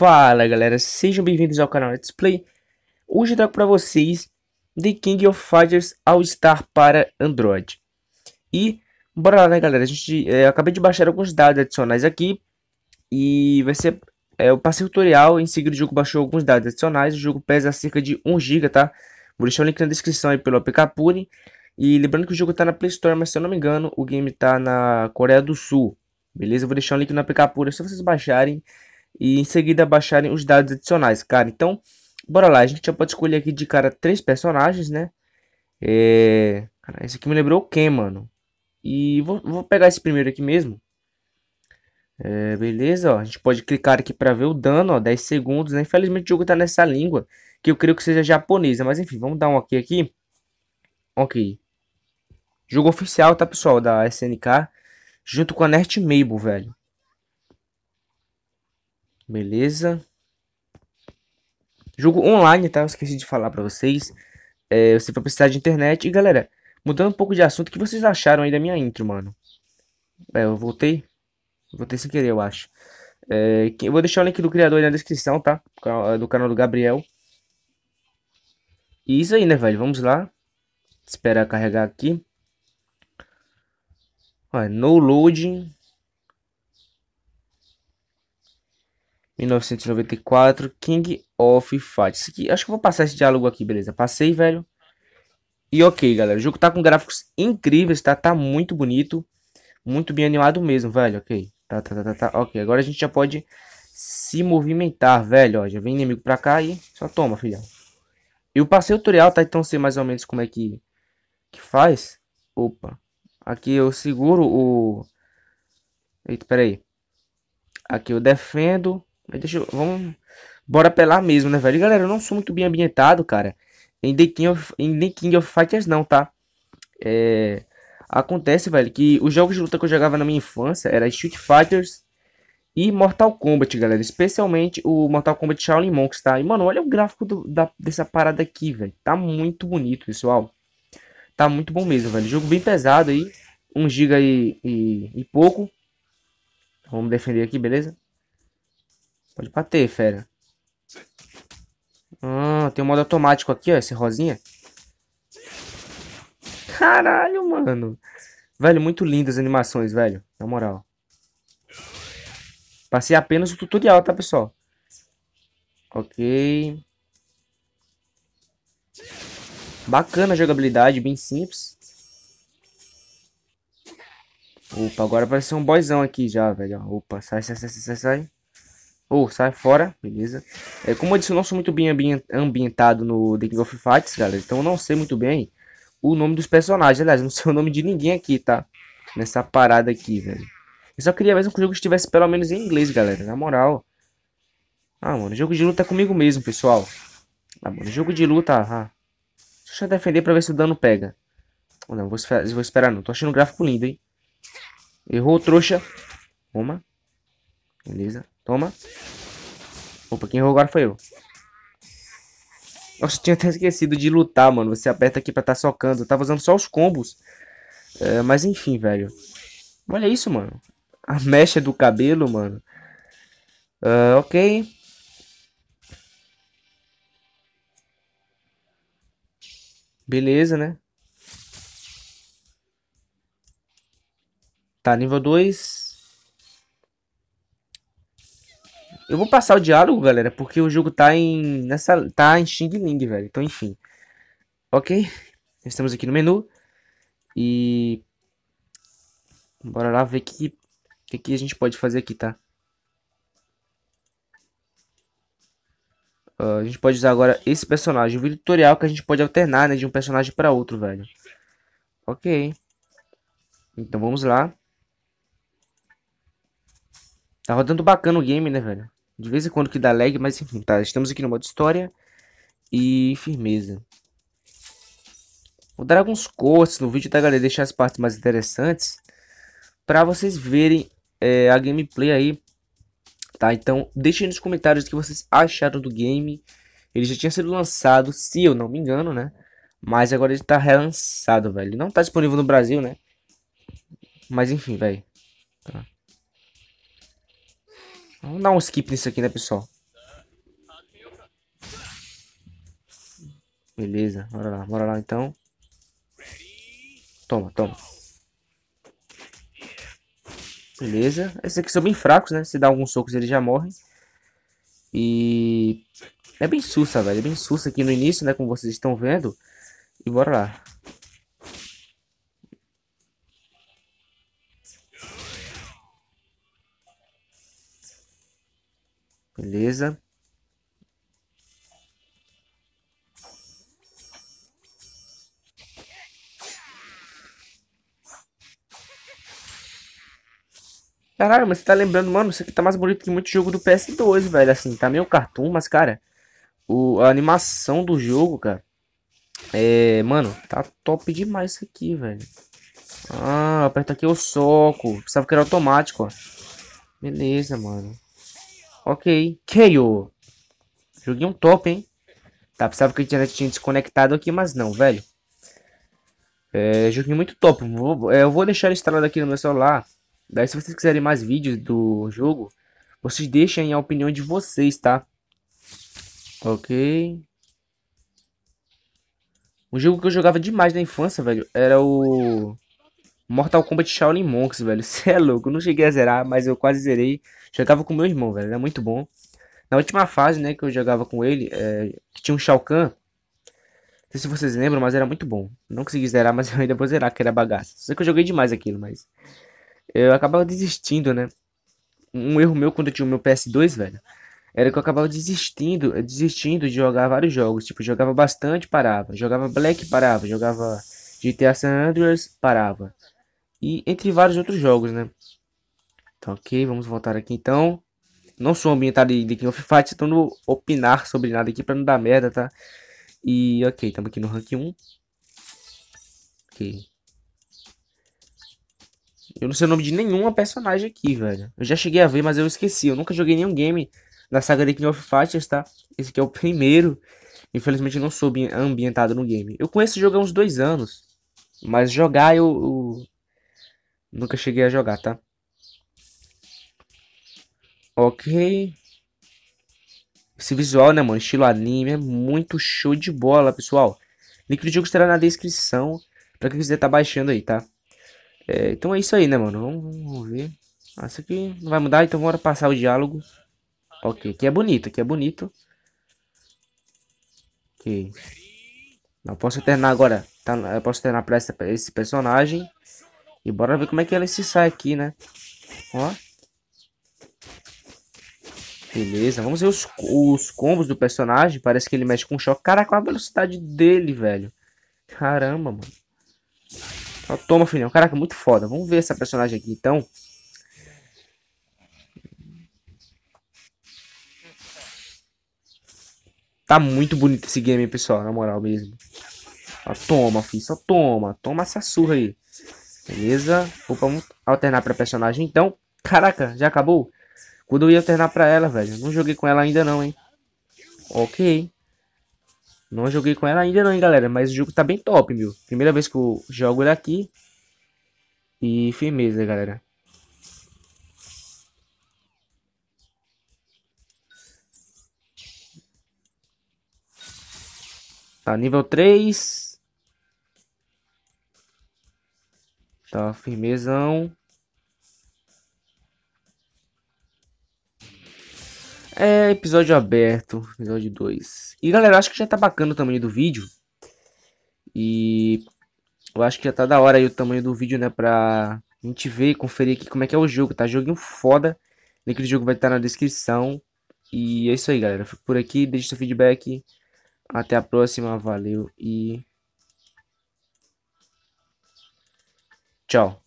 Fala galera, sejam bem-vindos ao canal Let's Play. Hoje eu trago para vocês The King of Fighters All Star para Android. E bora lá né galera, a gente, é, acabei de baixar alguns dados adicionais aqui. E vai ser, é, eu passei o tutorial, em seguida o jogo baixou alguns dados adicionais. O jogo pesa cerca de 1 GB, tá? Vou deixar o link na descrição aí pelo APK E lembrando que o jogo tá na Play Store, mas se eu não me engano o game tá na Coreia do Sul. Beleza? Eu vou deixar o link na APK é só vocês baixarem e em seguida baixarem os dados adicionais, cara. Então, bora lá. A gente já pode escolher aqui de cara três personagens, né? É... Cara, esse aqui me lembrou o Ken, mano. E vou, vou pegar esse primeiro aqui mesmo. É, beleza, ó. A gente pode clicar aqui para ver o dano, ó. 10 segundos, né? Infelizmente o jogo tá nessa língua, que eu creio que seja japonesa. Mas enfim, vamos dar um ok aqui. Ok. Jogo oficial, tá, pessoal? Da SNK. Junto com a Nerd Mabel, velho. Beleza. Jogo online, tá? Eu esqueci de falar pra vocês. É, você vai precisar de internet. E, galera, mudando um pouco de assunto, o que vocês acharam aí da minha intro, mano? É, eu voltei. Voltei sem querer, eu acho. É, eu vou deixar o link do criador aí na descrição, tá? Do canal do Gabriel. E isso aí, né, velho? Vamos lá. Esperar carregar aqui. Olha, é no loading. 1994, King of Fighters. Aqui, acho que vou passar esse diálogo aqui, beleza. Passei, velho. E ok, galera. O jogo tá com gráficos incríveis, tá? Tá muito bonito. Muito bem animado mesmo, velho. Ok. Tá, tá, tá, tá, tá. Ok, agora a gente já pode se movimentar, velho. Ó, já vem inimigo pra cá e só toma, filhão. Eu passei o tutorial, tá? Então sei mais ou menos como é que, que faz. Opa. Aqui eu seguro o... Eita, peraí. Aqui eu defendo. Mas deixa eu. Vamos. Bora pelar mesmo, né, velho? E, galera, eu não sou muito bem ambientado, cara. Em The King of, em The King of Fighters, não, tá? É. Acontece, velho, que os jogos de luta que eu jogava na minha infância era Street Fighters e Mortal Kombat, galera. Especialmente o Mortal Kombat Shaolin Monks, tá? E, mano, olha o gráfico do, da, dessa parada aqui, velho. Tá muito bonito, pessoal. Tá muito bom mesmo, velho. Jogo bem pesado aí. 1 um giga e, e, e pouco. Vamos defender aqui, beleza? Pode bater, fera. Ah, tem um modo automático aqui, ó. Esse rosinha. Caralho, mano. Velho, muito lindas as animações, velho. Na moral. Passei apenas o tutorial, tá, pessoal? Ok. Bacana a jogabilidade, bem simples. Opa, agora parece um boyzão aqui já, velho. Opa, sai, sai, sai, sai, sai. Ou oh, sai fora, beleza? É, como eu disse, eu não sou muito bem ambientado no The King of Fights, galera. Então eu não sei muito bem o nome dos personagens. Aliás, não sei o nome de ninguém aqui, tá? Nessa parada aqui, velho. Eu só queria mesmo que o jogo estivesse pelo menos em inglês, galera. Na moral. Ah, mano, jogo de luta é comigo mesmo, pessoal. Ah, mano, jogo de luta. Ah. Deixa eu defender pra ver se o dano pega. Não, vou, vou esperar não. Tô achando o gráfico lindo, hein? Errou, trouxa. Uma. Beleza. Toma. Opa, quem errou agora foi eu. Nossa, eu tinha até esquecido de lutar, mano. Você aperta aqui pra tá socando. Eu tava usando só os combos. É, mas enfim, velho. Olha isso, mano. A mecha do cabelo, mano. Uh, ok. Beleza, né? Tá, nível 2. Eu vou passar o diálogo, galera, porque o jogo tá em. Nessa, tá em Xing Ling, velho. Então, enfim. Ok? Estamos aqui no menu. E. Bora lá ver o que, que, que a gente pode fazer aqui, tá? Uh, a gente pode usar agora esse personagem. O vídeo tutorial que a gente pode alternar, né? De um personagem para outro, velho. Ok. Então vamos lá. Tá rodando bacana o game, né, velho? De vez em quando que dá lag, mas enfim, tá. Estamos aqui no modo história e firmeza. Vou dar alguns cortes no vídeo, tá, galera? Deixar as partes mais interessantes para vocês verem é, a gameplay aí, tá? Então, deixem nos comentários o que vocês acharam do game. Ele já tinha sido lançado, se eu não me engano, né? Mas agora ele tá relançado, velho. Não tá disponível no Brasil, né? Mas enfim, velho. Tá. Vamos dar um skip nisso aqui, né, pessoal? Beleza, bora lá, bora lá então. Toma, toma. Beleza. Esses aqui são bem fracos, né? Se dá alguns socos, eles já morrem. E... É bem sussa, velho. É bem sussa aqui no início, né? Como vocês estão vendo. E bora lá. Beleza. Caralho, mas você tá lembrando, mano, isso aqui tá mais bonito que muito jogo do PS2, velho. Assim, tá meio cartoon, mas, cara, o, a animação do jogo, cara, é, mano, tá top demais isso aqui, velho. Ah, aperta aqui o soco. Sabe que era automático, ó. Beleza, mano. Ok. KO. Joguei um top, hein? Tá, precisava que a internet tinha desconectado aqui, mas não, velho. É, joguinho muito top. Vou, é, eu vou deixar instalado aqui no meu celular. Daí, se vocês quiserem mais vídeos do jogo, vocês deixem a opinião de vocês, tá? Ok. Um jogo que eu jogava demais na infância, velho, era o... Mortal Kombat Shaolin Monks, velho. Você é louco. Eu não cheguei a zerar, mas eu quase zerei. Jogava com meu irmão, velho. Era é muito bom. Na última fase, né, que eu jogava com ele, é, que tinha um Shao Kahn. Não sei se vocês lembram, mas era muito bom. Não consegui zerar, mas eu ainda vou zerar, que era bagaça. Só que eu joguei demais aquilo, mas. Eu acabava desistindo, né? Um erro meu quando eu tinha o meu PS2, velho. Era que eu acabava desistindo, desistindo de jogar vários jogos. Tipo, jogava bastante, parava. Jogava Black, parava. Jogava GTA San Andreas, parava e entre vários outros jogos, né? Então, ok, vamos voltar aqui então. Não sou ambientado de, de King of Fighters, então não opinar sobre nada aqui pra não dar merda, tá? E ok, estamos aqui no rank 1. Ok. Eu não sei o nome de nenhuma personagem aqui, velho. Eu já cheguei a ver, mas eu esqueci. Eu nunca joguei nenhum game da saga de King of Fighters, tá? Esse aqui é o primeiro. Infelizmente eu não sou ambientado no game. Eu conheço o jogo há uns dois anos. Mas jogar eu, eu Nunca cheguei a jogar, tá? Ok. Esse visual, né, mano? Estilo anime. É muito show de bola, pessoal. Link do jogo estará na descrição. Pra quem quiser tá baixando aí, tá? É, então é isso aí, né, mano? Vamos, vamos ver. Ah, isso aqui não vai mudar, então bora passar o diálogo. Ok, aqui é bonito, aqui é bonito. Ok. Não, posso alternar agora. Tá, eu posso alternar pra, pra esse personagem. E bora ver como é que ela se sai aqui, né? Ó. Beleza, vamos ver os, os combos do personagem. Parece que ele mexe com choque. Caraca, a velocidade dele, velho. Caramba, mano. Ó, toma, filhão. Caraca, muito foda. Vamos ver essa personagem aqui, então. Tá muito bonito esse game, pessoal. Na moral mesmo. Ó, toma, filho. Só toma. Toma essa surra aí. Beleza? Vamos alternar pra personagem então. Caraca, já acabou? Quando eu ia alternar pra ela, velho. Não joguei com ela ainda não, hein. Ok. Não joguei com ela ainda não, hein, galera. Mas o jogo tá bem top, meu. Primeira vez que eu jogo aqui E firmeza, galera. Tá, nível 3. Tá firmezão. É episódio aberto, episódio 2. E galera, acho que já tá bacana o tamanho do vídeo. E eu acho que já tá da hora aí o tamanho do vídeo, né? Pra a gente ver e conferir aqui como é que é o jogo, tá? Joguinho foda. O link do jogo vai estar tá na descrição. E é isso aí, galera. Fico por aqui, deixe seu feedback. Até a próxima, valeu e Ciao